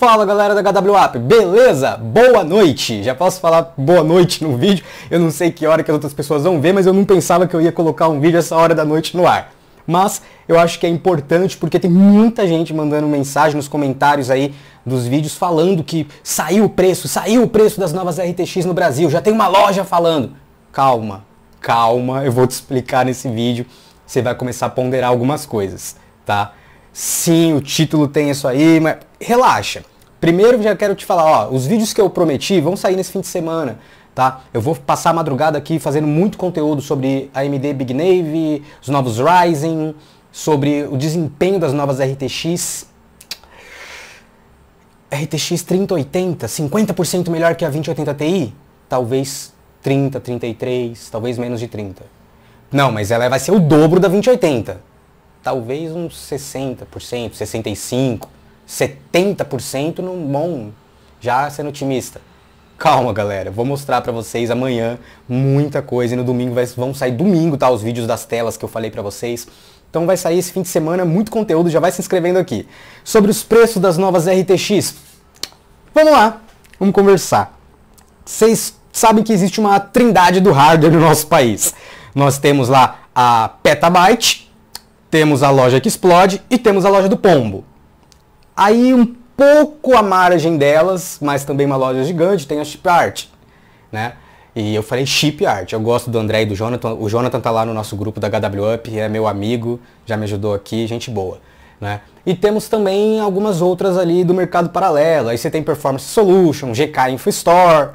Fala galera da HWAP, beleza? Boa noite! Já posso falar boa noite no vídeo? Eu não sei que hora que as outras pessoas vão ver, mas eu não pensava que eu ia colocar um vídeo essa hora da noite no ar. Mas eu acho que é importante porque tem muita gente mandando mensagem nos comentários aí dos vídeos falando que saiu o preço, saiu o preço das novas RTX no Brasil, já tem uma loja falando. Calma, calma, eu vou te explicar nesse vídeo. Você vai começar a ponderar algumas coisas, tá? Sim, o título tem isso aí, mas relaxa. Primeiro já quero te falar, ó, os vídeos que eu prometi vão sair nesse fim de semana, tá? Eu vou passar a madrugada aqui fazendo muito conteúdo sobre AMD Big Navy, os novos Ryzen, sobre o desempenho das novas RTX. RTX 3080, 50% melhor que a 2080 Ti? Talvez 30, 33, talvez menos de 30. Não, mas ela vai ser o dobro da 2080 talvez uns 60%, 65%, 70% no bom, já sendo otimista. Calma, galera, vou mostrar para vocês amanhã muita coisa e no domingo vai, vão sair domingo, tá, os vídeos das telas que eu falei para vocês. Então vai sair esse fim de semana muito conteúdo, já vai se inscrevendo aqui. Sobre os preços das novas RTX. Vamos lá, vamos conversar. Vocês sabem que existe uma trindade do hardware no nosso país. Nós temos lá a Petabyte, temos a loja que explode e temos a loja do pombo. Aí um pouco à margem delas, mas também uma loja gigante, tem a Chip Art, né? E eu falei Chip Art. Eu gosto do André e do Jonathan. O Jonathan tá lá no nosso grupo da HW Up, é meu amigo, já me ajudou aqui, gente boa. Né? E temos também algumas outras ali do mercado paralelo. Aí você tem Performance Solution, GK info store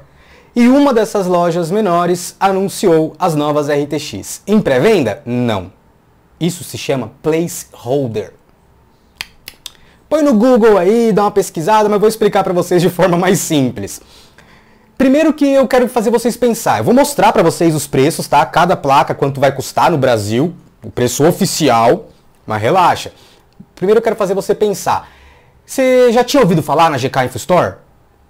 E uma dessas lojas menores anunciou as novas RTX. Em pré-venda? Não. Isso se chama placeholder. Põe no Google aí, dá uma pesquisada, mas vou explicar para vocês de forma mais simples. Primeiro que eu quero fazer vocês pensar. Eu vou mostrar para vocês os preços, tá? Cada placa quanto vai custar no Brasil, o preço oficial, mas relaxa. Primeiro eu quero fazer você pensar. Você já tinha ouvido falar na GK Info Store?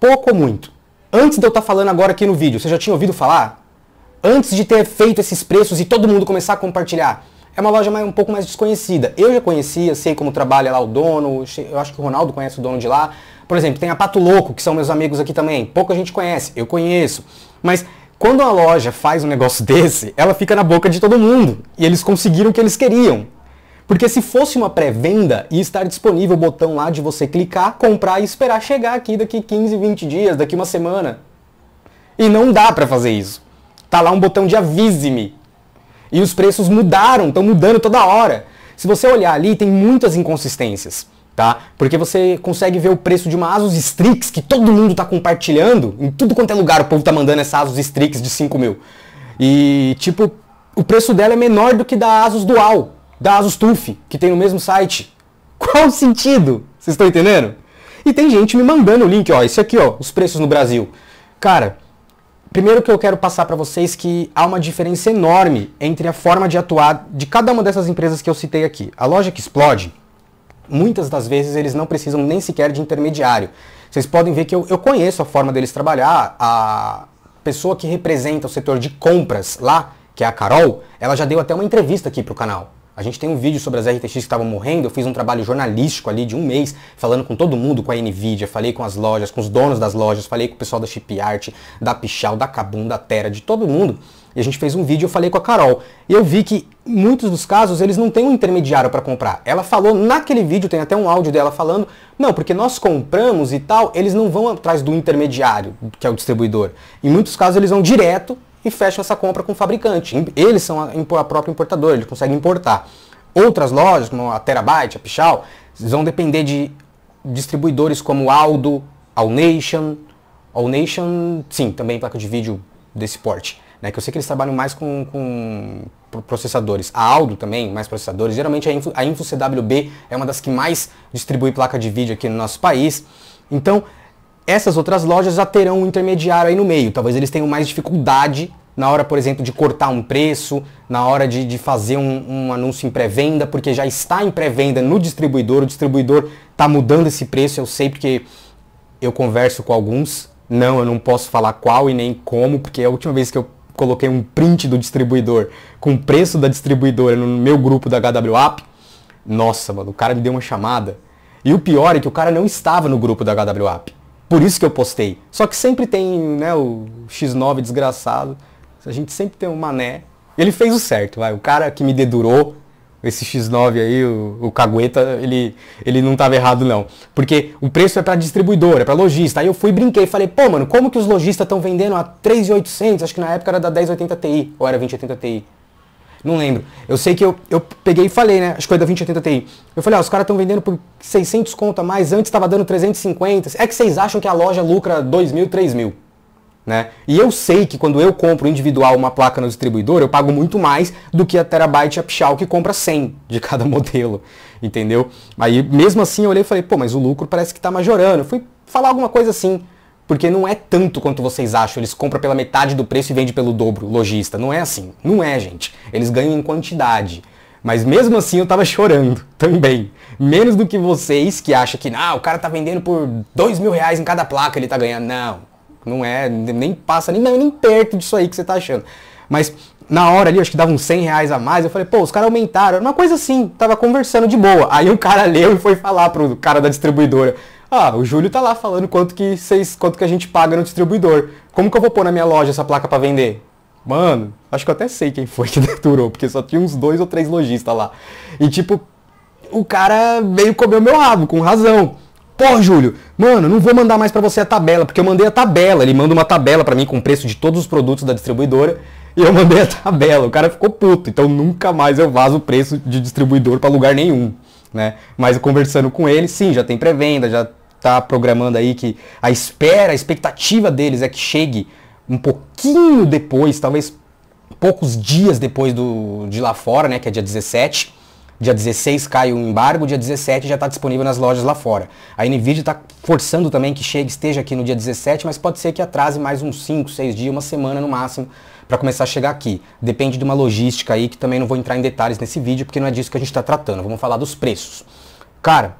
Pouco ou muito? Antes de eu estar tá falando agora aqui no vídeo, você já tinha ouvido falar? Antes de ter feito esses preços e todo mundo começar a compartilhar, é uma loja mais, um pouco mais desconhecida. Eu já conhecia, sei como trabalha lá o dono, eu acho que o Ronaldo conhece o dono de lá. Por exemplo, tem a Pato Louco, que são meus amigos aqui também. Pouca gente conhece, eu conheço. Mas quando uma loja faz um negócio desse, ela fica na boca de todo mundo. E eles conseguiram o que eles queriam. Porque se fosse uma pré-venda, ia estar disponível o botão lá de você clicar, comprar e esperar chegar aqui daqui 15, 20 dias, daqui uma semana. E não dá para fazer isso. Tá lá um botão de avise-me. E os preços mudaram, estão mudando toda hora. Se você olhar ali, tem muitas inconsistências, tá? Porque você consegue ver o preço de uma Asus Strix que todo mundo está compartilhando, em tudo quanto é lugar o povo está mandando essa Asus Strix de 5 mil. E, tipo, o preço dela é menor do que da Asus Dual, da Asus TUF, que tem no mesmo site. Qual o sentido? Vocês estão entendendo? E tem gente me mandando o link, ó, esse aqui, ó, os preços no Brasil. Cara, Primeiro que eu quero passar para vocês que há uma diferença enorme entre a forma de atuar de cada uma dessas empresas que eu citei aqui. A loja que explode, muitas das vezes eles não precisam nem sequer de intermediário. Vocês podem ver que eu, eu conheço a forma deles trabalhar. A pessoa que representa o setor de compras lá, que é a Carol, ela já deu até uma entrevista aqui para o canal. A gente tem um vídeo sobre as RTX que estavam morrendo, eu fiz um trabalho jornalístico ali de um mês, falando com todo mundo, com a Nvidia, falei com as lojas, com os donos das lojas, falei com o pessoal da Art, da Pichal, da Kabum, da Terra, de todo mundo. E a gente fez um vídeo, eu falei com a Carol. E eu vi que muitos dos casos eles não têm um intermediário para comprar. Ela falou naquele vídeo, tem até um áudio dela falando, não, porque nós compramos e tal, eles não vão atrás do intermediário, que é o distribuidor. Em muitos casos eles vão direto e fecham essa compra com o fabricante. Eles são a, própria importadora, eles conseguem importar. Outras lojas, como a Terabyte, a Pichal, vão depender de distribuidores como Aldo, AllNation, AllNation, sim, também placa de vídeo desse porte. Né, que eu sei que eles trabalham mais com, com processadores. A Aldo também, mais processadores. Geralmente a Info, a Info CWB é uma das que mais distribui placa de vídeo aqui no nosso país. Então, essas outras lojas já terão um intermediário aí no meio. Talvez eles tenham mais dificuldade na hora, por exemplo, de cortar um preço, na hora de, de fazer um, um anúncio em pré-venda, porque já está em pré-venda no distribuidor, o distribuidor está mudando esse preço, eu sei porque eu converso com alguns, não, eu não posso falar qual e nem como, porque a última vez que eu coloquei um print do distribuidor com o preço da distribuidora no meu grupo da HWAP, nossa, mano, o cara me deu uma chamada. E o pior é que o cara não estava no grupo da HWAP. Por isso que eu postei. Só que sempre tem né, o X9 desgraçado. A gente sempre tem um mané. Ele fez o certo, vai. O cara que me dedurou, esse X9 aí, o, o Cagueta, ele, ele não estava errado não. Porque o preço é para distribuidor é para lojista. Aí eu fui e brinquei, falei, pô, mano, como que os lojistas estão vendendo a 3.800? Acho que na época era da 1080 Ti, ou era 2080 Ti. Não lembro. Eu sei que eu, eu peguei e falei, né? Acho que foi da 2080 Ti. Eu falei, ah, os caras estão vendendo por 600 conto a mais, antes estava dando 350. É que vocês acham que a loja lucra 2 mil, 3 mil. Né? E eu sei que quando eu compro individual uma placa no distribuidor, eu pago muito mais do que a Terabyte Upshaw que compra 100 de cada modelo, entendeu? Aí mesmo assim eu olhei e falei, pô, mas o lucro parece que está majorando. Eu fui falar alguma coisa assim. Porque não é tanto quanto vocês acham. Eles compram pela metade do preço e vende pelo dobro, lojista. Não é assim. Não é, gente. Eles ganham em quantidade. Mas mesmo assim eu tava chorando também. Menos do que vocês que acham que, ah, o cara tá vendendo por dois mil reais em cada placa, ele tá ganhando. Não, não é, nem passa, nem, nem perto disso aí que você tá achando. Mas na hora ali, acho que dava uns 100 reais a mais, eu falei, pô, os caras aumentaram. Era uma coisa assim, tava conversando de boa. Aí o cara leu e foi falar pro cara da distribuidora. Ah, o Júlio tá lá falando quanto que vocês, quanto que a gente paga no distribuidor. Como que eu vou pôr na minha loja essa placa para vender? Mano, acho que eu até sei quem foi que deturou, porque só tinha uns dois ou três lojistas lá. E tipo, o cara veio comer o meu rabo, com razão. Pô, Júlio, mano, não vou mandar mais para você a tabela, porque eu mandei a tabela. Ele manda uma tabela para mim com o preço de todos os produtos da distribuidora e eu mandei a tabela. O cara ficou puto, então nunca mais eu vazo o preço de distribuidor para lugar nenhum, né? Mas conversando com ele, sim, já tem pré-venda, já está programando aí que a espera, a expectativa deles é que chegue um pouquinho depois, talvez poucos dias depois do, de lá fora, né, que é dia 17. Dia 16 cai o embargo, dia 17 já está disponível nas lojas lá fora. A Nvidia está forçando também que chegue, esteja aqui no dia 17, mas pode ser que atrase mais uns 5, 6 dias, uma semana no máximo, para começar a chegar aqui. Depende de uma logística aí, que também não vou entrar em detalhes nesse vídeo, porque não é disso que a gente está tratando. Vamos falar dos preços. Cara,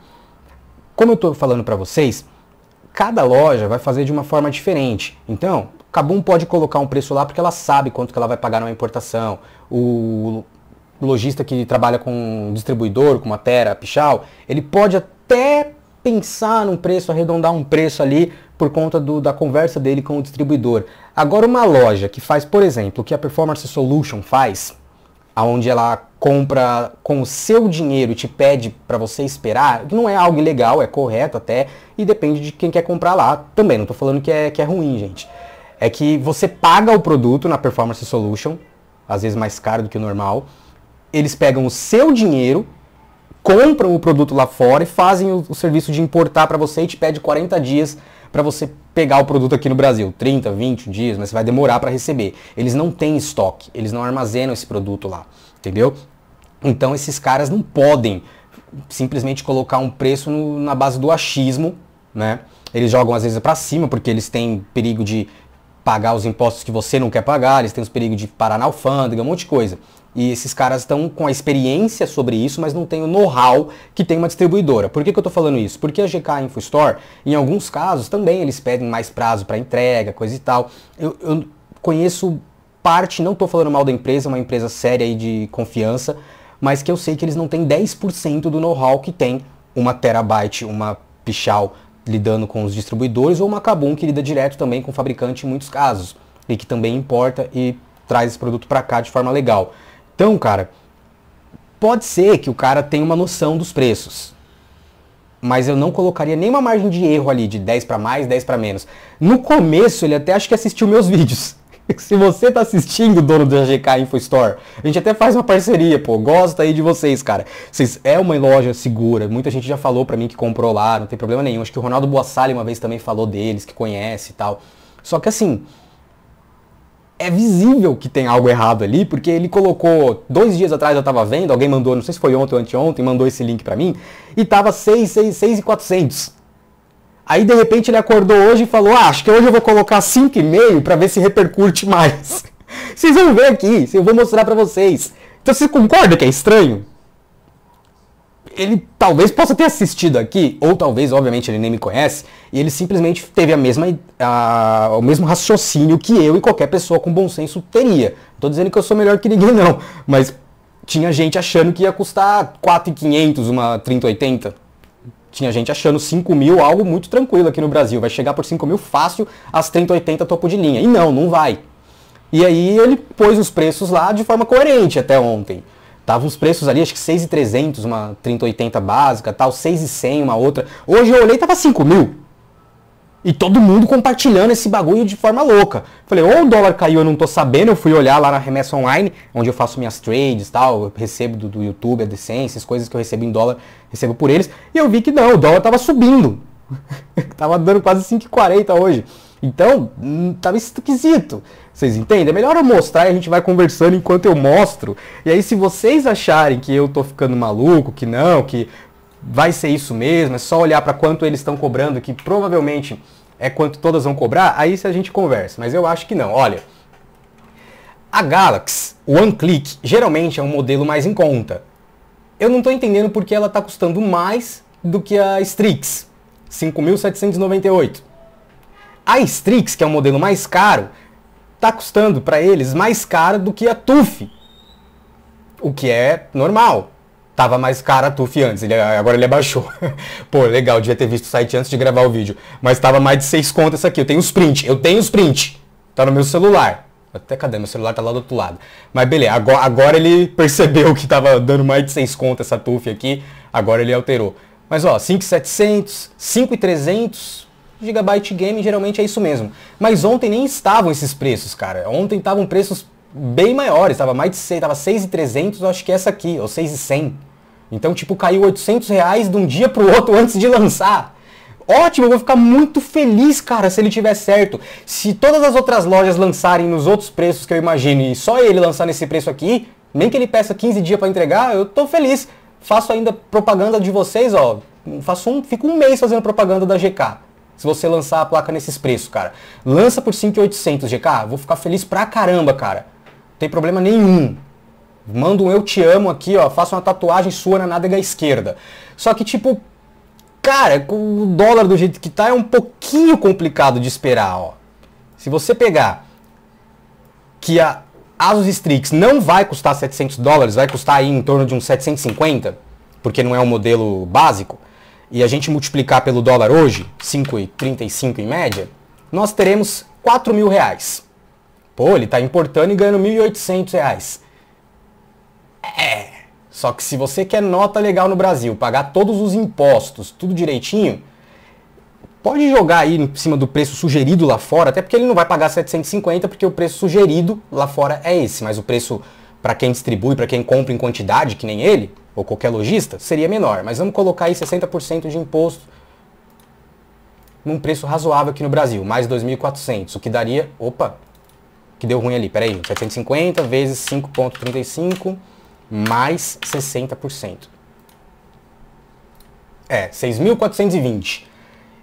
como eu estou falando para vocês, cada loja vai fazer de uma forma diferente. Então, Kabum pode colocar um preço lá porque ela sabe quanto que ela vai pagar numa importação. O lojista que trabalha com um distribuidor, com uma Tera, Pichal, ele pode até pensar num preço, arredondar um preço ali por conta do, da conversa dele com o distribuidor. Agora, uma loja que faz, por exemplo, o que a Performance Solution faz, aonde ela compra com o seu dinheiro e te pede para você esperar, não é algo ilegal, é correto até, e depende de quem quer comprar lá também. Não estou falando que é, que é ruim, gente. É que você paga o produto na Performance Solution, às vezes mais caro do que o normal, eles pegam o seu dinheiro, compram o produto lá fora e fazem o, o serviço de importar para você e te pede 40 dias para você pegar o produto aqui no Brasil. 30, 20 dias, mas você vai demorar para receber. Eles não têm estoque, eles não armazenam esse produto lá, entendeu? Então esses caras não podem simplesmente colocar um preço no, na base do achismo, né? Eles jogam às vezes para cima porque eles têm perigo de pagar os impostos que você não quer pagar, eles têm os perigos de parar na alfândega, um monte de coisa. E esses caras estão com a experiência sobre isso, mas não tem o know-how que tem uma distribuidora. Por que, que eu estou falando isso? Porque a GK Infostore, em alguns casos, também eles pedem mais prazo para entrega, coisa e tal. Eu, eu conheço parte, não estou falando mal da empresa, é uma empresa séria e de confiança, mas que eu sei que eles não têm 10% do know-how que tem uma terabyte, uma Pichal lidando com os distribuidores ou uma Kabum que lida direto também com o fabricante em muitos casos e que também importa e traz esse produto para cá de forma legal. Então, cara, pode ser que o cara tenha uma noção dos preços. Mas eu não colocaria nenhuma margem de erro ali, de 10 para mais, 10 para menos. No começo, ele até acho que assistiu meus vídeos. Se você tá assistindo o dono do GK Info Store, a gente até faz uma parceria, pô. Gosta aí de vocês, cara. Vocês é uma loja segura. Muita gente já falou para mim que comprou lá, não tem problema nenhum. Acho que o Ronaldo Boassali uma vez também falou deles, que conhece e tal. Só que assim, é visível que tem algo errado ali, porque ele colocou, dois dias atrás eu estava vendo, alguém mandou, não sei se foi ontem ou anteontem, mandou esse link para mim, e tava 6, 6, 6 e 400. Aí de repente ele acordou hoje e falou, ah, acho que hoje eu vou colocar 5,5 para ver se repercute mais. vocês vão ver aqui, eu vou mostrar para vocês. Então você concorda que é estranho? ele talvez possa ter assistido aqui, ou talvez, obviamente, ele nem me conhece, e ele simplesmente teve a mesma, a, o mesmo raciocínio que eu e qualquer pessoa com bom senso teria. Não tô dizendo que eu sou melhor que ninguém, não, mas tinha gente achando que ia custar 4,500 uma 3080. Tinha gente achando 5 mil algo muito tranquilo aqui no Brasil. Vai chegar por 5 mil fácil as 3080 topo de linha. E não, não vai. E aí ele pôs os preços lá de forma coerente até ontem. Tava uns preços ali, acho que 6,300, uma 3080 básica, tal, 6,100, uma outra. Hoje eu olhei, tava 5 mil. E todo mundo compartilhando esse bagulho de forma louca. Falei, ou o dólar caiu, eu não tô sabendo, eu fui olhar lá na remessa online, onde eu faço minhas trades tal, eu recebo do, do YouTube, a decência, as coisas que eu recebo em dólar, recebo por eles. E eu vi que não, o dólar tava subindo. tava dando quase 5,40 hoje. Então, hum, tava esquisito. Vocês entendem? É melhor eu mostrar e a gente vai conversando enquanto eu mostro. E aí, se vocês acharem que eu tô ficando maluco, que não, que vai ser isso mesmo, é só olhar para quanto eles estão cobrando, que provavelmente é quanto todas vão cobrar, aí se a gente conversa. Mas eu acho que não. Olha, a Galaxy One Click geralmente é um modelo mais em conta. Eu não estou entendendo porque ela está custando mais do que a Strix, 5.798. A Strix, que é o modelo mais caro, está custando para eles mais caro do que a TUF. O que é normal. Tava mais caro a TUF antes, ele, agora ele abaixou. Pô, legal, devia ter visto o site antes de gravar o vídeo. Mas tava mais de seis contas aqui. Eu tenho os print, eu tenho os print. Tá no meu celular. Até cadê? Meu celular tá lá do outro lado. Mas beleza, agora, agora ele percebeu que tava dando mais de seis contas essa TUF aqui. Agora ele alterou. Mas ó, 5,700, 5,300, Gigabyte Game geralmente é isso mesmo. Mas ontem nem estavam esses preços, cara. Ontem estavam preços bem maiores, estava mais de 6, estava 6,300, acho que é essa aqui, ou 6,100. Então, tipo, caiu 800 reais de um dia pro outro antes de lançar. Ótimo, eu vou ficar muito feliz, cara, se ele tiver certo. Se todas as outras lojas lançarem nos outros preços que eu imagino e só ele lançar nesse preço aqui, nem que ele peça 15 dias para entregar, eu tô feliz. Faço ainda propaganda de vocês, ó. Faço um, fico um mês fazendo propaganda da GK se você lançar a placa nesses preços, cara. Lança por 5.800 GK, vou ficar feliz pra caramba, cara. Não tem problema nenhum. Manda um eu te amo aqui, ó, faça uma tatuagem sua na nádega esquerda. Só que tipo, cara, com o dólar do jeito que tá é um pouquinho complicado de esperar, ó. Se você pegar que a Asus Strix não vai custar 700 dólares, vai custar aí em torno de uns 750, porque não é um modelo básico e a gente multiplicar pelo dólar hoje, 5,35 em média, nós teremos 4 mil reais. Pô, ele está importando e ganhando 1.800 reais. É, só que se você quer nota legal no Brasil, pagar todos os impostos, tudo direitinho, pode jogar aí em cima do preço sugerido lá fora, até porque ele não vai pagar 750 porque o preço sugerido lá fora é esse, mas o preço para quem distribui, para quem compra em quantidade, que nem ele, ou qualquer lojista, seria menor. Mas vamos colocar aí 60% de imposto num preço razoável aqui no Brasil, mais 2.400, o que daria, opa, que deu ruim ali, peraí, gente, 750 vezes 5.35 mais 60%. É, 6.420.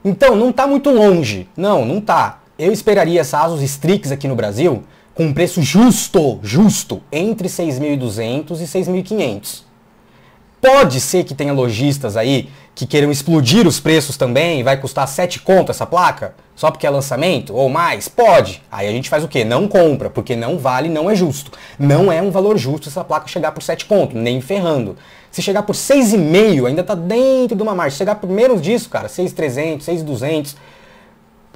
Então, não está muito longe. Não, não está. Eu esperaria essa ASUS Strix aqui no Brasil com um preço justo, justo, entre 6.200 e 6.500. Pode ser que tenha lojistas aí que queiram explodir os preços também e vai custar 7 conto essa placa? Só porque é lançamento ou mais? Pode. Aí a gente faz o quê? Não compra, porque não vale, não é justo. Não é um valor justo essa placa chegar por 7 conto, nem ferrando. Se chegar por 6,5, ainda tá dentro de uma margem. Se chegar por menos disso, cara, 6,300, 6,200,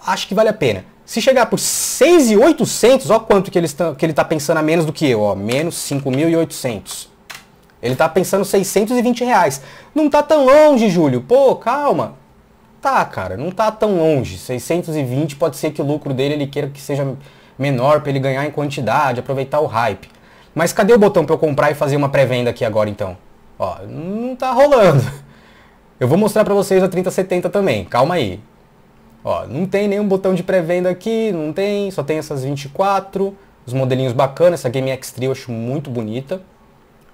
acho que vale a pena. Se chegar por 6,800, ó quanto que ele, está, que ele tá pensando a menos do que eu, ó, menos 5.800. Ele tá pensando 620 reais. Não tá tão longe, Júlio. Pô, calma. Tá, cara, não tá tão longe. 620 pode ser que o lucro dele ele queira que seja menor para ele ganhar em quantidade, aproveitar o hype. Mas cadê o botão para eu comprar e fazer uma pré-venda aqui agora então? Ó, não tá rolando. Eu vou mostrar para vocês a 3070 também. Calma aí. Ó, não tem nenhum botão de pré-venda aqui, não tem, só tem essas 24, os modelinhos bacanas, essa Game X3 eu acho muito bonita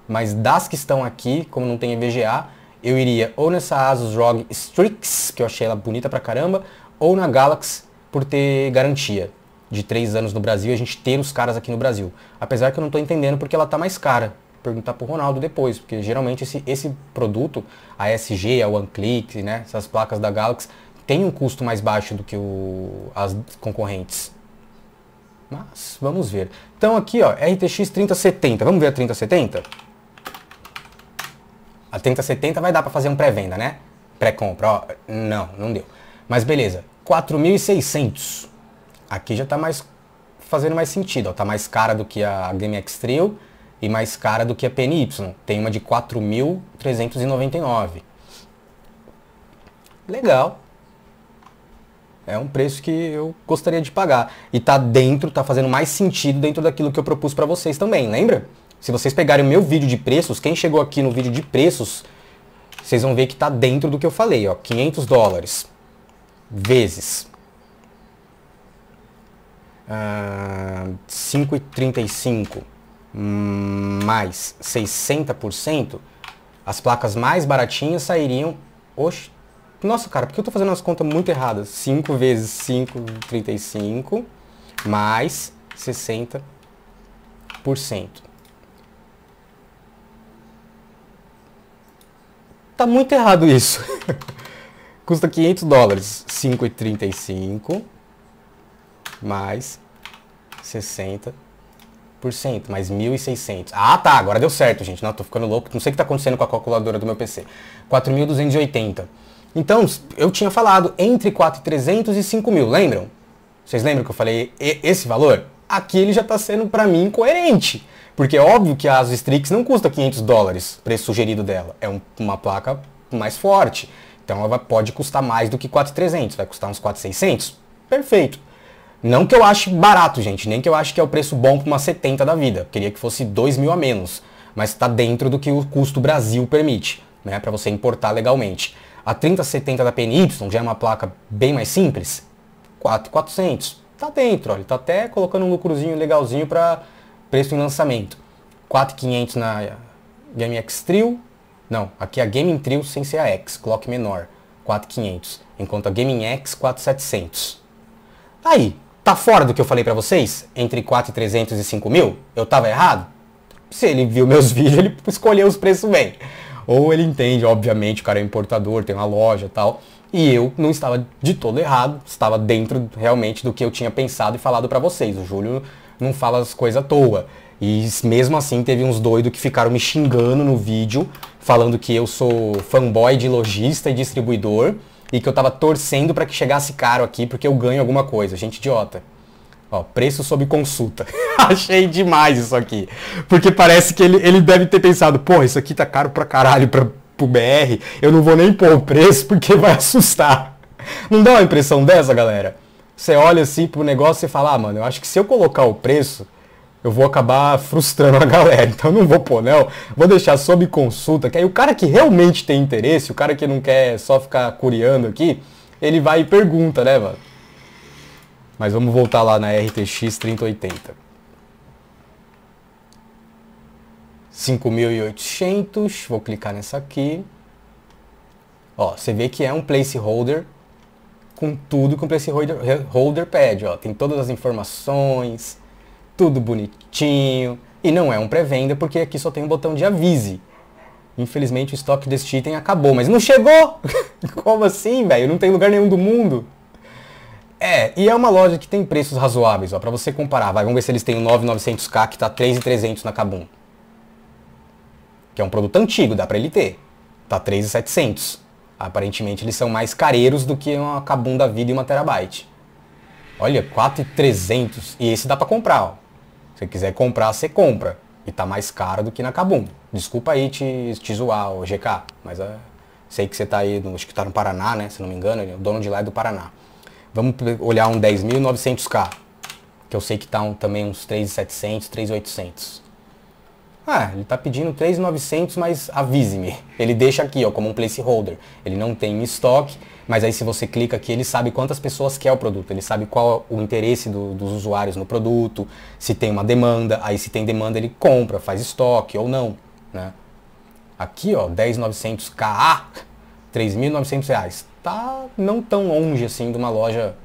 mas das que estão aqui, como não tem EVGA, eu iria ou nessa Asus ROG Strix, que eu achei ela bonita pra caramba, ou na Galaxy por ter garantia de 3 anos no Brasil e a gente ter os caras aqui no Brasil. Apesar que eu não estou entendendo porque ela tá mais cara. Perguntar pro Ronaldo depois, porque geralmente esse, esse produto, a SG, a OneClick, né, essas placas da Galaxy, tem um custo mais baixo do que o, as concorrentes. Mas vamos ver. Então aqui, ó, RTX 3070. Vamos ver a 3070? a 3070 vai dar para fazer um pré-venda, né? Pré-compra, ó, não, não deu. Mas beleza, 4.600. Aqui já tá mais fazendo mais sentido, ó, tá mais cara do que a Game X e mais cara do que a PNY. Tem uma de 4.399. Legal. É um preço que eu gostaria de pagar. E tá dentro, tá fazendo mais sentido dentro daquilo que eu propus para vocês também, lembra? Se vocês pegarem o meu vídeo de preços, quem chegou aqui no vídeo de preços, vocês vão ver que está dentro do que eu falei, ó, 500 dólares vezes uh, ah, 5,35 mais 60%, as placas mais baratinhas sairiam... Oxe, nossa, cara, porque eu estou fazendo as contas muito erradas? 5 vezes 5,35 mais 60%. Tá muito errado isso. Custa 500 dólares, 5,35 mais 60%, mais 1.600. Ah, tá, agora deu certo, gente. Não, tô ficando louco, não sei o que tá acontecendo com a calculadora do meu PC. 4.280. Então, eu tinha falado entre 4.300 e 5.000, lembram? Vocês lembram que eu falei esse valor? Aqui ele já está sendo para mim incoerente. Porque é óbvio que a Asus Strix não custa 500 dólares, preço sugerido dela. É um, uma placa mais forte. Então ela pode custar mais do que 4,300, vai custar uns 4,600. Perfeito. Não que eu ache barato, gente, nem que eu ache que é o preço bom para uma 70 da vida. Queria que fosse 2 mil a menos, mas está dentro do que o custo Brasil permite, né, para você importar legalmente. A 3070 da PNY já é uma placa bem mais simples, 4,400. Tá dentro, olha, tá até colocando um lucrozinho legalzinho para preço em lançamento. 4.500 na Game X Trio. Não, aqui é a Gaming Trio sem ser a X, clock menor, 4.500. Enquanto a Gaming X, 4.700. Aí, tá fora do que eu falei para vocês? Entre 4.300 e 5.000? Eu tava errado? Se ele viu meus vídeos, ele escolheu os preços bem. Ou ele entende, obviamente, o cara é importador, tem uma loja tal. E eu não estava de todo errado, estava dentro realmente do que eu tinha pensado e falado para vocês. O Júlio não fala as coisas à toa. E mesmo assim teve uns doidos que ficaram me xingando no vídeo, falando que eu sou fanboy de lojista e distribuidor e que eu tava torcendo para que chegasse caro aqui porque eu ganho alguma coisa. Gente idiota. Ó, preço sob consulta. Achei demais isso aqui. Porque parece que ele, ele deve ter pensado, pô, isso aqui tá caro pra caralho pra, pro BR, eu não vou nem pôr o preço porque vai assustar. Não dá uma impressão dessa, galera? você olha assim pro negócio e fala, ah, mano, eu acho que se eu colocar o preço, eu vou acabar frustrando a galera. Então não vou pôr, não. Vou deixar sob consulta. Que aí o cara que realmente tem interesse, o cara que não quer só ficar curiando aqui, ele vai e pergunta, né, mano? Mas vamos voltar lá na RTX 3080. 5.800, vou clicar nessa aqui. Ó, você vê que é um placeholder com tudo que o Place Holder pede. Ó. Tem todas as informações, tudo bonitinho. E não é um pré-venda, porque aqui só tem um botão de avise. Infelizmente o estoque deste item acabou, mas não chegou! Como assim, velho? Não tem lugar nenhum do mundo. É, e é uma loja que tem preços razoáveis, ó, pra você comparar. Vai, vamos ver se eles têm o 9900K, que tá 3,300 na Kabum. Que é um produto antigo, dá pra ele ter. Tá 3,700. Aparentemente eles são mais careiros do que uma Kabum da vida e uma terabyte. Olha, 4,300. E esse dá para comprar, ó. Se você quiser comprar, você compra. E tá mais caro do que na Kabum. Desculpa aí te, te zoar, GK. Mas é, sei que você tá aí, no, acho que tá no Paraná, né? Se não me engano, é o dono de lá é do Paraná. Vamos olhar um 10.900K. Que eu sei que tá um, também uns 3,700, 3,800. Ah, ele está pedindo 3.900, mas avise-me. Ele deixa aqui, ó, como um placeholder. Ele não tem estoque, mas aí se você clica aqui, ele sabe quantas pessoas quer o produto, ele sabe qual o interesse do, dos usuários no produto, se tem uma demanda, aí se tem demanda ele compra, faz estoque ou não, né? Aqui, ó, 10.900 KA, 3.900 reais. Tá não tão longe assim de uma loja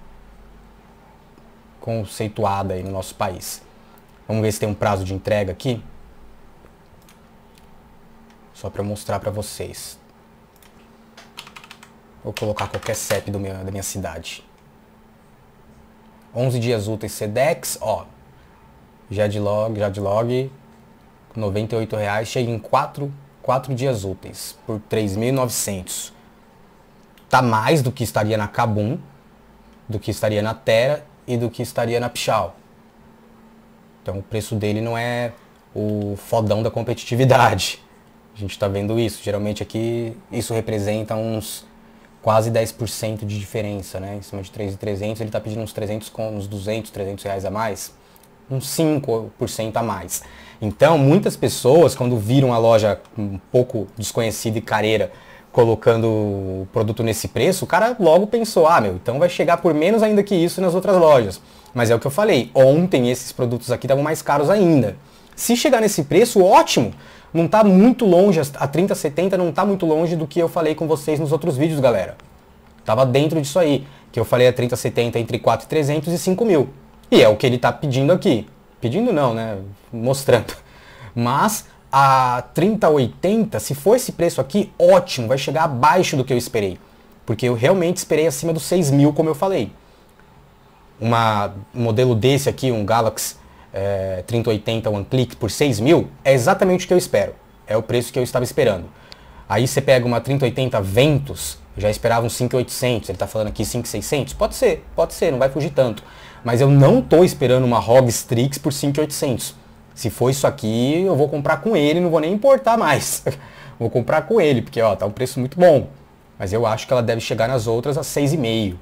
conceituada aí no nosso país. Vamos ver se tem um prazo de entrega aqui. Só para mostrar para vocês. Vou colocar qualquer CEP do meu, da minha cidade. 11 dias úteis SEDEX, ó. Jadlog, Jadlog, R$ 98,00. Chega em 4, 4 dias úteis por 3.900. Tá mais do que estaria na Kabum, do que estaria na Terra e do que estaria na Pichal. Então o preço dele não é o fodão da competitividade. A gente está vendo isso. Geralmente aqui isso representa uns quase 10% de diferença, né? Em cima de 3,300 ele está pedindo uns 300 com uns 200, 300 reais a mais, uns 5% a mais. Então muitas pessoas quando viram a loja um pouco desconhecida e careira colocando o produto nesse preço, o cara logo pensou, ah meu, então vai chegar por menos ainda que isso nas outras lojas. Mas é o que eu falei, ontem esses produtos aqui estavam mais caros ainda. Se chegar nesse preço, ótimo não está muito longe, a 3070 não está muito longe do que eu falei com vocês nos outros vídeos, galera. Tava dentro disso aí, que eu falei a 3070 entre 4,300 e 5.000. E é o que ele está pedindo aqui. Pedindo não, né? Mostrando. Mas a 3080, se for esse preço aqui, ótimo, vai chegar abaixo do que eu esperei. Porque eu realmente esperei acima dos 6.000, como eu falei. Uma, um modelo desse aqui, um Galaxy é, 3080 One Click por 6 mil, é exatamente o que eu espero. É o preço que eu estava esperando. Aí você pega uma 3080 Ventus, já esperava uns 5800, ele está falando aqui 5600. Pode ser, pode ser, não vai fugir tanto. Mas eu não estou esperando uma ROG Strix por 5800. Se for isso aqui, eu vou comprar com ele, não vou nem importar mais. vou comprar com ele, porque ó, tá um preço muito bom. Mas eu acho que ela deve chegar nas outras a 6,5,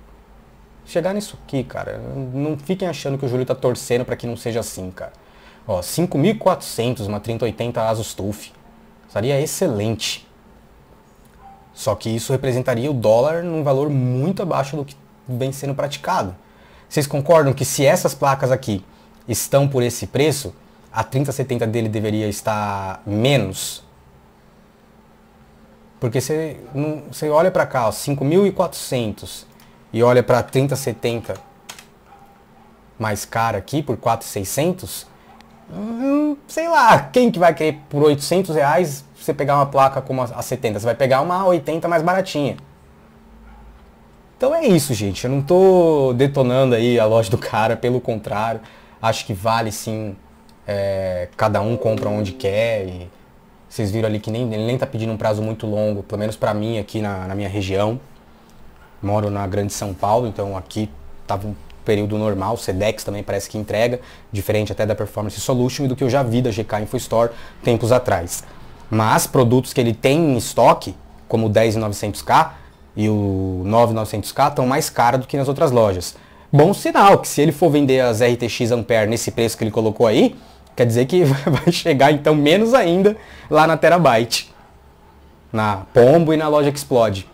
chegar nisso aqui, cara. Não fiquem achando que o Júlio tá torcendo para que não seja assim, cara. Ó, 5.400, uma 3080 Asus TUF. Estaria excelente. Só que isso representaria o dólar num valor muito abaixo do que vem sendo praticado. Vocês concordam que se essas placas aqui estão por esse preço, a 3070 dele deveria estar menos? Porque você, você olha para cá, 5.400 e olha para 3070 mais cara aqui por 4,600, hum, sei lá, quem que vai querer por 800 reais você pegar uma placa como a 70? Você vai pegar uma 80 mais baratinha. Então é isso, gente. Eu não tô detonando aí a loja do cara, pelo contrário. Acho que vale sim. É, cada um compra onde quer. E vocês viram ali que nem, ele nem tá pedindo um prazo muito longo, pelo menos para mim aqui na, na minha região moro na Grande São Paulo, então aqui estava um período normal, o Sedex também parece que entrega, diferente até da Performance Solution e do que eu já vi da GK Store tempos atrás. Mas produtos que ele tem em estoque, como o 10900K e o 9900K, estão mais caros do que nas outras lojas. Bom sinal que se ele for vender as RTX Ampere nesse preço que ele colocou aí, quer dizer que vai chegar então menos ainda lá na Terabyte, na Pombo e na loja que explode,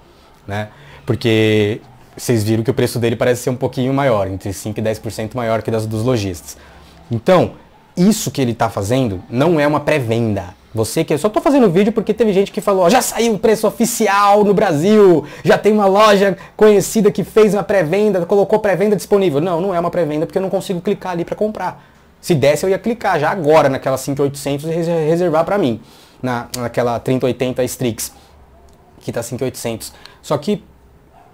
né? Porque vocês viram que o preço dele parece ser um pouquinho maior, entre 5% e 10% maior que das dos lojistas. Então, isso que ele está fazendo não é uma pré-venda. Você que eu só estou fazendo vídeo porque teve gente que falou, ó, já saiu o preço oficial no Brasil, já tem uma loja conhecida que fez uma pré-venda, colocou pré-venda disponível. Não, não é uma pré-venda porque eu não consigo clicar ali para comprar. Se desse eu ia clicar já agora naquela 5800 e reservar para mim, na, naquela 3080 Strix, que tá 5800. Só que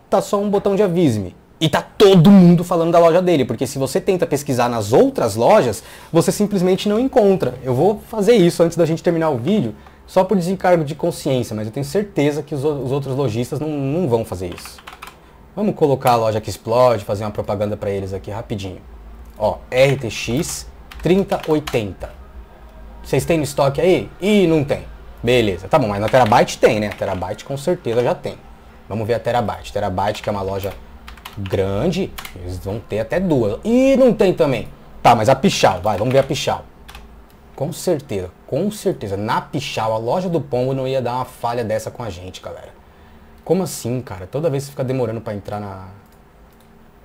tá só um botão de avise-me. E tá todo mundo falando da loja dele, porque se você tenta pesquisar nas outras lojas, você simplesmente não encontra. Eu vou fazer isso antes da gente terminar o vídeo, só por desencargo de consciência, mas eu tenho certeza que os, os outros lojistas não, não vão fazer isso. Vamos colocar a loja que explode, fazer uma propaganda para eles aqui rapidinho. Ó, RTX 3080. Vocês têm no estoque aí? Ih, não tem. Beleza, tá bom, mas na Terabyte tem, né? A Terabyte com certeza já tem. Vamos ver a Terabyte. Terabyte, que é uma loja grande, eles vão ter até duas. E não tem também. Tá, mas a Pichal, vai, vamos ver a Pichal. Com certeza, com certeza. Na Pichal, a loja do Pombo não ia dar uma falha dessa com a gente, galera. Como assim, cara? Toda vez você fica demorando para entrar na,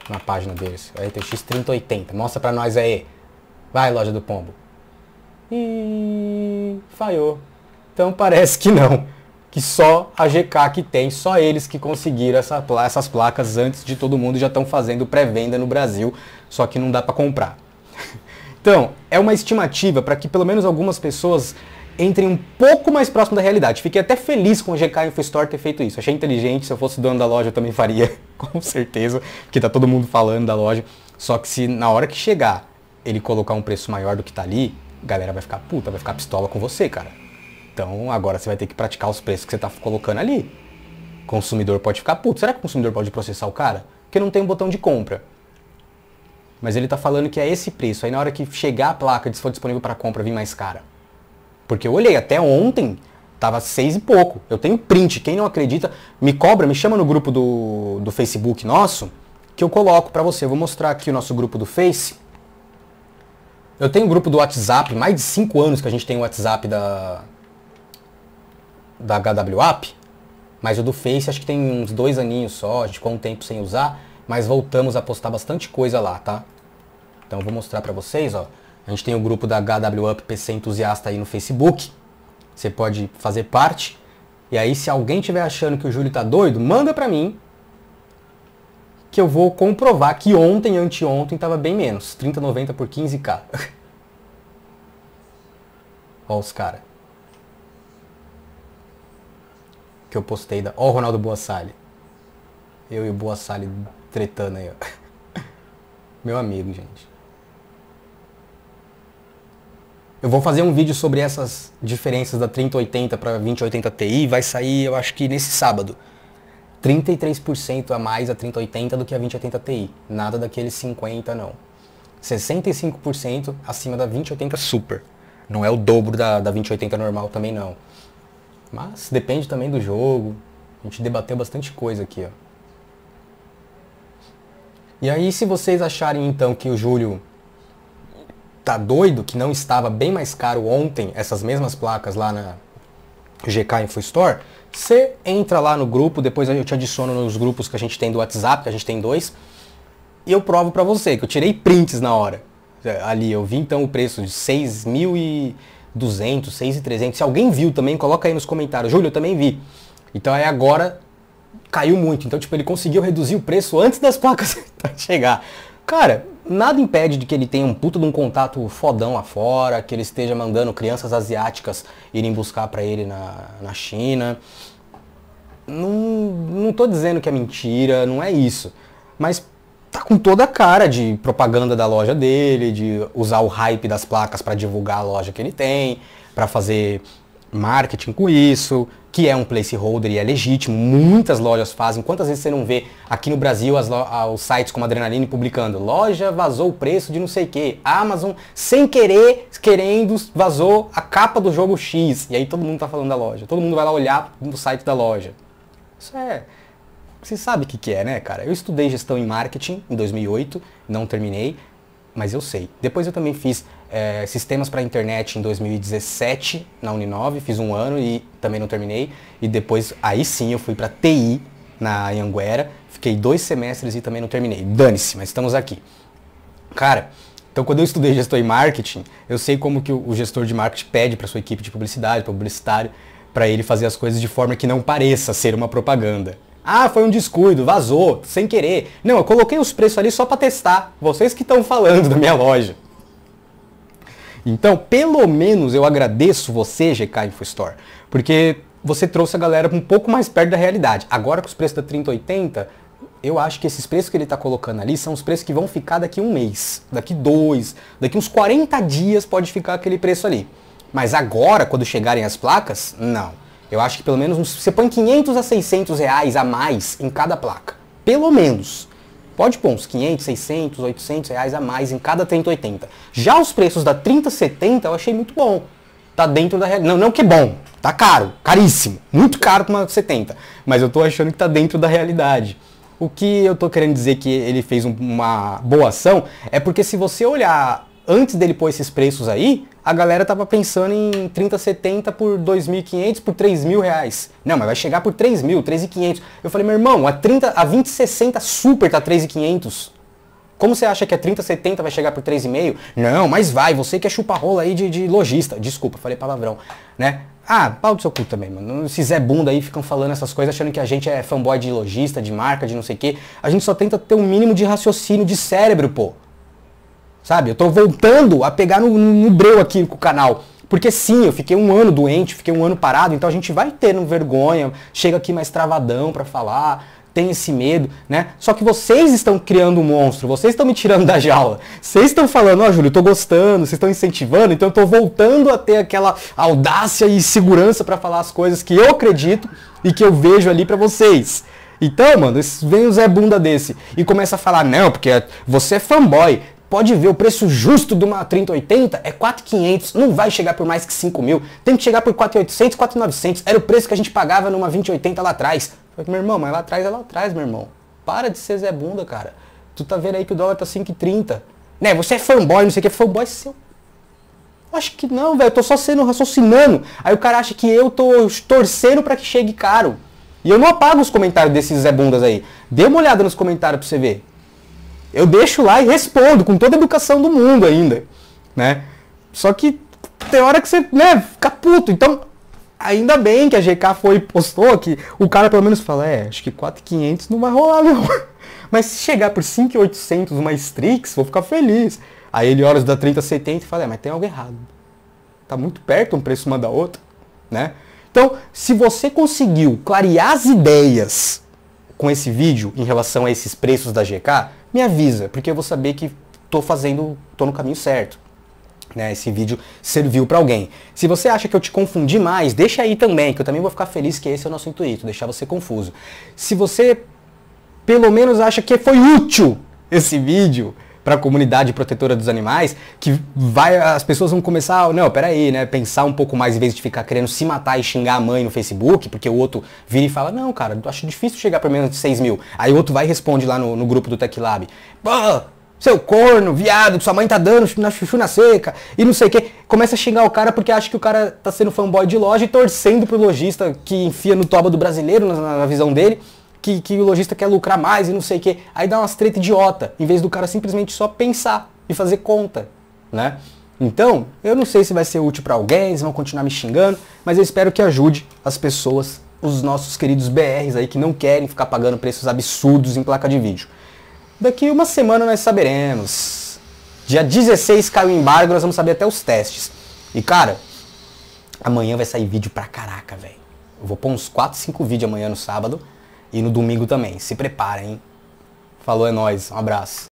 na página deles. RTX 3080. Mostra pra nós aí. Vai, loja do Pombo. E falhou. Então parece que não que só a GK que tem, só eles que conseguiram essa, essas placas antes de todo mundo já estão fazendo pré-venda no Brasil, só que não dá para comprar. Então, é uma estimativa para que pelo menos algumas pessoas entrem um pouco mais próximo da realidade. Fiquei até feliz com a GK InfoStore ter feito isso. Achei inteligente, se eu fosse dono da loja eu também faria, com certeza, porque tá todo mundo falando da loja. Só que se na hora que chegar ele colocar um preço maior do que tá ali, a galera vai ficar puta, vai ficar pistola com você, cara. Então agora você vai ter que praticar os preços que você está colocando ali. O consumidor pode ficar puto. Será que o consumidor pode processar o cara? Porque não tem um botão de compra. Mas ele está falando que é esse preço. Aí na hora que chegar a placa se for disponível para compra, vir mais cara. Porque eu olhei até ontem, tava seis e pouco. Eu tenho print. Quem não acredita, me cobra, me chama no grupo do, do Facebook nosso, que eu coloco para você. Eu vou mostrar aqui o nosso grupo do Face. Eu tenho um grupo do WhatsApp, mais de 5 anos que a gente tem o WhatsApp da, da HW App, mas o do Face acho que tem uns dois aninhos só, a gente ficou um tempo sem usar, mas voltamos a postar bastante coisa lá, tá? Então eu vou mostrar para vocês, ó. A gente tem o grupo da HW Up PC Entusiasta aí no Facebook. Você pode fazer parte. E aí se alguém tiver achando que o Júlio tá doido, manda para mim que eu vou comprovar que ontem, anteontem, tava bem menos. 30,90 por 15k. Ó os caras. que eu postei da. Ó, o Ronaldo Boassali. Eu e o Boassali tretando aí, ó. Meu amigo, gente. Eu vou fazer um vídeo sobre essas diferenças da 3080 para 2080 Ti, vai sair, eu acho que nesse sábado. 33% a mais a 3080 do que a 2080 Ti. Nada daqueles 50 não. 65% acima da 2080 Super. Não é o dobro da, da 2080 normal também não. Mas depende também do jogo. A gente debateu bastante coisa aqui, ó. E aí se vocês acharem então que o Júlio tá doido, que não estava bem mais caro ontem essas mesmas placas lá na GK Info Store, você entra lá no grupo, depois eu te adiciono nos grupos que a gente tem do WhatsApp, que a gente tem dois, e eu provo para você que eu tirei prints na hora. É, ali, eu vi então o preço de 6 mil e 200, 300. Se alguém viu também, coloca aí nos comentários. Júlio, eu também vi. Então aí agora caiu muito. Então, tipo, ele conseguiu reduzir o preço antes das placas chegar. Cara, nada impede de que ele tenha um puta de um contato fodão lá fora, que ele esteja mandando crianças asiáticas irem buscar para ele na, na China. Não, não tô dizendo que é mentira, não é isso. Mas tá com toda a cara de propaganda da loja dele, de usar o hype das placas para divulgar a loja que ele tem, para fazer marketing com isso, que é um placeholder e é legítimo. Muitas lojas fazem. Quantas vezes você não vê aqui no Brasil as, os sites como Adrenaline publicando loja vazou o preço de não sei o que, Amazon sem querer, querendo, vazou a capa do jogo X. E aí todo mundo tá falando da loja. Todo mundo vai lá olhar no site da loja. Isso é você sabe o que, que é, né, cara? Eu estudei gestão em marketing em 2008, não terminei, mas eu sei. Depois eu também fiz é, sistemas para internet em 2017 na Uninove, fiz um ano e também não terminei. E depois, aí sim, eu fui para TI na Anguera, fiquei dois semestres e também não terminei. Dane-se, mas estamos aqui. Cara, então quando eu estudei gestão em marketing, eu sei como que o gestor de marketing pede para sua equipe de publicidade, publicitário, para ele fazer as coisas de forma que não pareça ser uma propaganda. Ah, foi um descuido, vazou, sem querer. Não, eu coloquei os preços ali só para testar. Vocês que estão falando da minha loja. Então, pelo menos eu agradeço você, GK InfoStore, porque você trouxe a galera um pouco mais perto da realidade. Agora com os preços da 3080, eu acho que esses preços que ele está colocando ali são os preços que vão ficar daqui um mês, daqui dois, daqui uns 40 dias pode ficar aquele preço ali. Mas agora, quando chegarem as placas, não. Eu acho que pelo menos uns, você põe 500 a 600 reais a mais em cada placa. Pelo menos. Pode pôr uns 500, 600, 800 reais a mais em cada 3080. Já os preços da 3070 eu achei muito bom. Tá dentro da realidade. Não, não que é bom. Tá caro. Caríssimo. Muito caro para uma 70. Mas eu tô achando que tá dentro da realidade. O que eu tô querendo dizer que ele fez uma boa ação é porque se você olhar antes dele pôr esses preços aí, a galera tava pensando em 3070 por 2.500 por 3.000 reais. Não, mas vai chegar por 3.000, 3.500. Eu falei, meu irmão, a 30, a 2060 super tá 3.500. Como você acha que a 3070 vai chegar por 3,5? Não, mas vai, você que é chupa-rola aí de, de lojista. Desculpa, falei palavrão, né? Ah, pau do seu cu também, mano. Esses Zé Bunda aí ficam falando essas coisas achando que a gente é fanboy de lojista, de marca, de não sei o quê. A gente só tenta ter um mínimo de raciocínio de cérebro, pô. Sabe? Eu tô voltando a pegar no, no breu aqui com o canal. Porque sim, eu fiquei um ano doente, fiquei um ano parado, então a gente vai ter vergonha, chega aqui mais travadão para falar, tem esse medo, né? Só que vocês estão criando um monstro, vocês estão me tirando da jaula. Vocês estão falando, ó, oh, Júlio, eu tô gostando, vocês estão incentivando, então eu tô voltando a ter aquela audácia e segurança para falar as coisas que eu acredito e que eu vejo ali para vocês. Então, mano, vem o Zé Bunda desse e começa a falar, não, porque você é fanboy, pode ver, o preço justo de uma 3080 é 4,500, não vai chegar por mais que 5 mil, tem que chegar por 4,800, 4,900, era o preço que a gente pagava numa 2080 lá atrás. Falei, meu irmão, mas lá atrás é lá atrás, meu irmão. Para de ser Zé Bunda, cara. Tu tá vendo aí que o dólar tá 5,30. Né, você é fanboy, não sei o que, fanboy seu Acho que não, velho. Eu tô só sendo raciocinando. Aí o cara acha que eu tô torcendo para que chegue caro. E eu não apago os comentários desses Zé Bundas aí. Dê uma olhada nos comentários pra você ver. Eu deixo lá e respondo com toda a educação do mundo ainda, né? Só que tem hora que você, né, fica puto. Então, ainda bem que a GK foi postou que o cara pelo menos fala, é, acho que 4.500 não vai rolar não. Mas se chegar por 5.800 uma Strix, vou ficar feliz. Aí ele olha da 3070 e fala, é, mas tem algo errado. Tá muito perto um preço uma da outra, né? Então, se você conseguiu clarear as ideias com esse vídeo em relação a esses preços da GK, me avisa, porque eu vou saber que tô fazendo, tô no caminho certo. Né, esse vídeo serviu para alguém. Se você acha que eu te confundi mais, deixa aí também, que eu também vou ficar feliz que esse é o nosso intuito, deixar você confuso. Se você pelo menos acha que foi útil esse vídeo, para a comunidade protetora dos animais, que vai as pessoas vão começar, não, peraí, né, pensar um pouco mais em vez de ficar querendo se matar e xingar a mãe no Facebook, porque o outro vira e fala, não, cara, acho difícil chegar para menos de 6 mil. Aí o outro vai e responde lá no, no grupo do TechLab pô, seu corno, viado, sua mãe tá dando na chuchu na seca e não sei o quê. Começa a xingar o cara porque acha que o cara tá sendo fanboy de loja e torcendo pro lojista que enfia no toba do brasileiro, na, na visão dele que, que o lojista quer lucrar mais e não sei o quê. Aí dá umas treta idiota, em vez do cara simplesmente só pensar e fazer conta, né? Então, eu não sei se vai ser útil para alguém, eles vão continuar me xingando, mas eu espero que ajude as pessoas, os nossos queridos BRs aí que não querem ficar pagando preços absurdos em placa de vídeo. Daqui uma semana nós saberemos. Dia 16 caiu o embargo, nós vamos saber até os testes. E cara, amanhã vai sair vídeo pra caraca, velho. Eu vou pôr uns 4, 5 vídeos amanhã no sábado e no domingo também. Se preparem. Falou, é nóis. Um abraço.